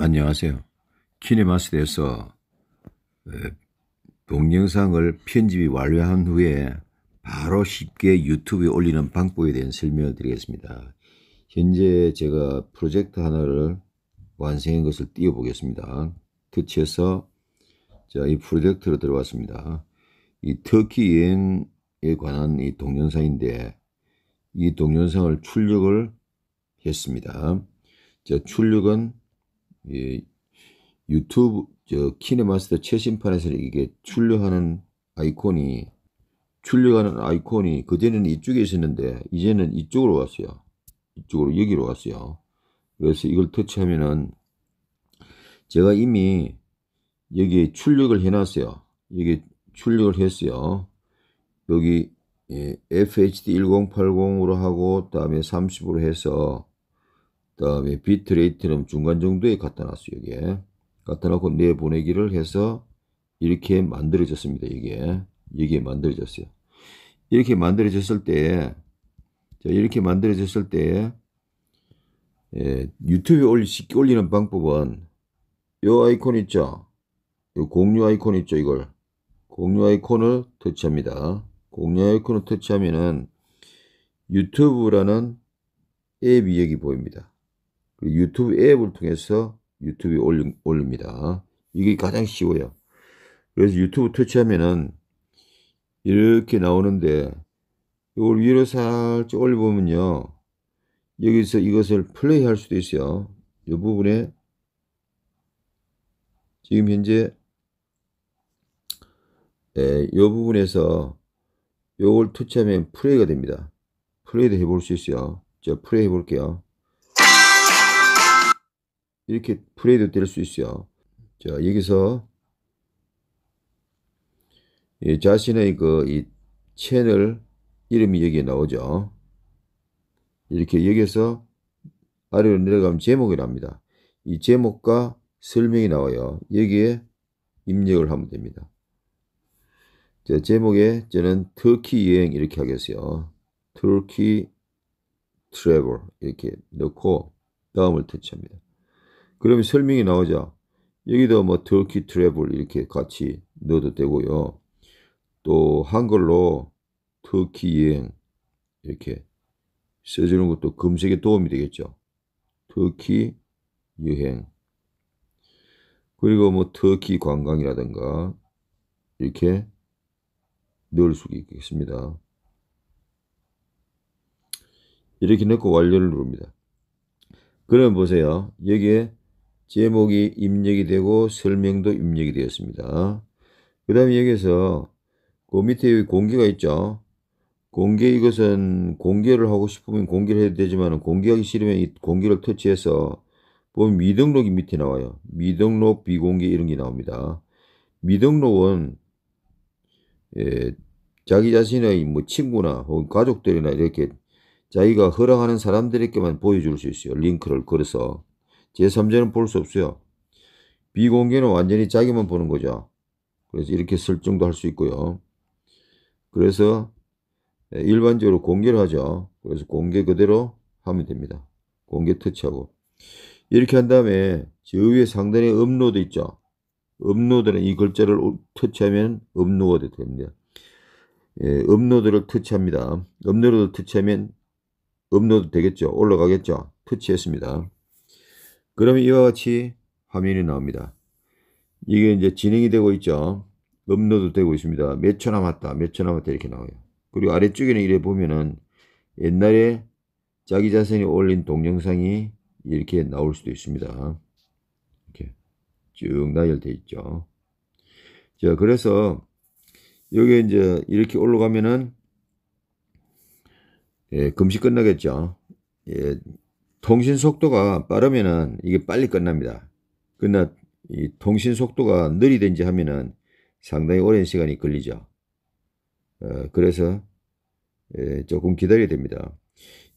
안녕하세요. 키네마스에서 동영상을 편집이 완료한 후에 바로 쉽게 유튜브에 올리는 방법에 대한 설명을 드리겠습니다. 현재 제가 프로젝트 하나를 완성한 것을 띄워보겠습니다. 터치해서 이 프로젝트로 들어왔습니다. 이 터키 여행에 관한 이 동영상인데 이 동영상을 출력을 했습니다. 자, 출력은 예, 유튜브 저 키네마스터 최신판에서 이게 출력하는 아이콘이 출력하는 아이콘이 그전에는 이쪽에 있었는데 이제는 이쪽으로 왔어요. 이쪽으로 여기로 왔어요. 그래서 이걸 터치하면은 제가 이미 여기에 출력을 해놨어요. 여기 출력을 했어요. 여기 예, FHD 1080으로 하고 다음에 30으로 해서 그 다음에 비트 레이트는 중간 정도에 갖다 놨어요 여기에 갖다 놓고 내보내기를 해서 이렇게 만들어졌습니다 이게 이게 만들어졌어요 이렇게 만들어졌을 때자 이렇게 만들어졌을 때 예, 유튜브에 올리, 쉽게 올리는 방법은 요 아이콘 있죠 요 공유 아이콘 있죠 이걸 공유 아이콘을 터치합니다 공유 아이콘을 터치하면은 유튜브라는 앱이 여기 보입니다 유튜브 앱을 통해서 유튜브에 올립니다. 이게 가장 쉬워요. 그래서 유튜브 터치하면은 이렇게 나오는데 이걸 위로 살짝 올려보면요. 여기서 이것을 플레이할 수도 있어요. 이 부분에 지금 현재 예, 이 부분에서 이걸 터치하면 플레이가 됩니다. 플레이도 해볼 수 있어요. 제가 플레이 해볼게요. 이렇게 프레이도 될 수 있어요. 자, 여기서 예, 자신의 그 이 채널 이름이 여기에 나오죠. 이렇게 여기서 아래로 내려가면 제목이랍니다. 이 제목과 설명이 나와요. 여기에 입력을 하면 됩니다. 자, 제목에 저는 터키 여행 이렇게 하겠어요. 터키 트래블 이렇게 넣고 다음을 터치합니다. 그러면 설명이 나오자 여기도 뭐 터키 트래블 이렇게 같이 넣어도 되고요. 또 한글로 터키 여행 이렇게 써주는 것도 검색에 도움이 되겠죠. 터키 여행 그리고 뭐 터키 관광이라든가 이렇게 넣을 수 있겠습니다. 이렇게 넣고 완료를 누릅니다. 그러면 보세요. 여기에 제목이 입력이 되고 설명도 입력이 되었습니다. 그 다음에 여기서 그 밑에 공개가 있죠. 공개 이것은 공개를 하고 싶으면 공개를 해도 되지만 공개하기 싫으면 이 공개를 터치해서 보면 미등록이 밑에 나와요. 미등록, 비공개 이런 게 나옵니다. 미등록은 예, 자기 자신의 뭐 친구나 혹은 가족들이나 이렇게 자기가 허락하는 사람들에게만 보여줄 수 있어요. 링크를 걸어서 제3자는 볼 수 없어요. 비공개는 완전히 자기만 보는 거죠. 그래서 이렇게 설정도 할 수 있고요. 그래서 예, 일반적으로 공개를 하죠. 그래서 공개 그대로 하면 됩니다. 공개 터치하고 이렇게 한 다음에 저 위에 상단에 업로드 있죠. 업로드는 이 글자를 터치하면 업로드 됩니다. 예, 업로드를 터치합니다. 업로드를 터치하면 업로드 되겠죠. 올라가겠죠. 터치했습니다. 그러면 이와 같이 화면이 나옵니다. 이게 이제 진행이 되고 있죠. 업로드 되고 있습니다. 몇 초 남았다, 몇 초 남았다 이렇게 나와요. 그리고 아래쪽에는 이래 보면은 옛날에 자기 자신이 올린 동영상이 이렇게 나올 수도 있습니다. 이렇게 쭉나열되어 있죠. 자, 그래서 여기 이제 이렇게 올라가면은 예, 금시 끝나겠죠. 예, 통신 속도가 빠르면은 이게 빨리 끝납니다. 그러나이 통신 속도가 느리든지 하면은 상당히 오랜 시간이 걸리죠. 어, 그래서 예, 조금 기다려야 됩니다.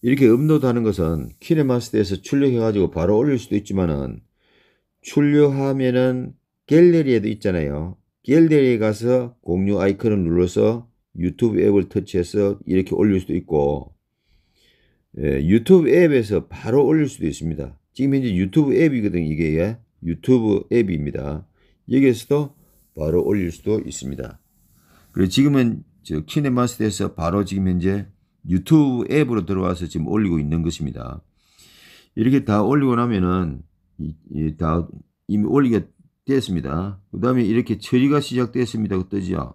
이렇게 업로드하는 것은 키네마스터에서 출력해가지고 바로 올릴 수도 있지만은 출력하면은 갤러리에도 있잖아요. 갤러리에 가서 공유 아이콘을 눌러서 유튜브 앱을 터치해서 이렇게 올릴 수도 있고 예, 유튜브 앱에서 바로 올릴 수도 있습니다. 지금 현재 유튜브 앱이거든요. 이게 예? 유튜브 앱입니다. 여기에서도 바로 올릴 수도 있습니다. 그리고 지금은 저 키네마스터에서 바로 지금 현재 유튜브 앱으로 들어와서 지금 올리고 있는 것입니다. 이렇게 다 올리고 나면은 이, 이, 다 이미 올리게 됐습니다. 그 다음에 이렇게 처리가 시작됐습니다. 뜨죠?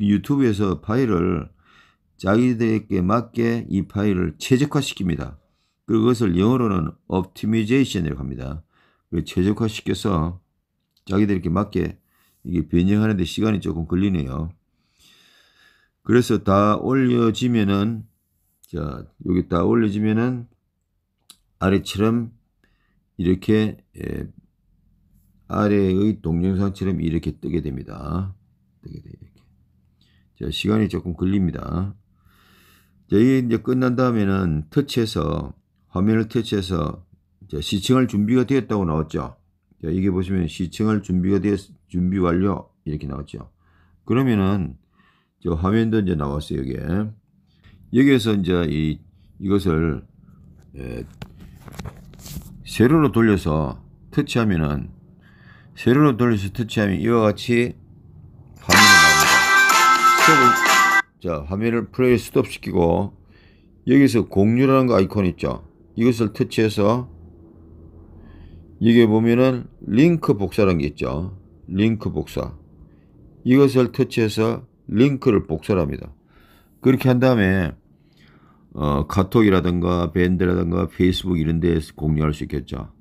유튜브에서 파일을 자기들에게 맞게 이 파일을 최적화시킵니다. 그리고 그것을 영어로는 optimization이라고 합니다. 최적화시켜서 자기들에게 맞게 이게 변형하는데 시간이 조금 걸리네요. 그래서 다 올려지면은 자 여기 다 올려지면은 아래처럼 이렇게 예, 아래의 동영상처럼 이렇게 뜨게 됩니다. 뜨게 돼 이렇게. 자 시간이 조금 걸립니다. 이게 이제 끝난 다음에는 터치해서 화면을 터치해서 시청할 준비가 되었다고 나왔죠. 자, 이게 보시면 시청할 준비가 되었, 준비 완료 이렇게 나왔죠. 그러면은 저 화면도 이제 나왔어요 여기에 여기에서 이제 이 이것을 예, 세로로 돌려서 터치하면은 세로로 돌려서 터치하면 이와 같이 화면이 나옵니다. 자 화면을 플레이 스톱시키고 여기서 공유라는 거 아이콘 있죠 이것을 터치해서 여기 보면은 링크 복사라는 게 있죠 링크 복사 이것을 터치해서 링크를 복사를 합니다 그렇게 한 다음에 어, 카톡이라든가 밴드라든가 페이스북 이런 데에서 공유할 수 있겠죠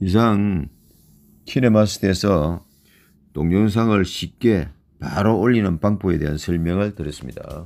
이상 키네마스터에서 동영상을 쉽게 바로 올리는 방법에 대한 설명을 드렸습니다.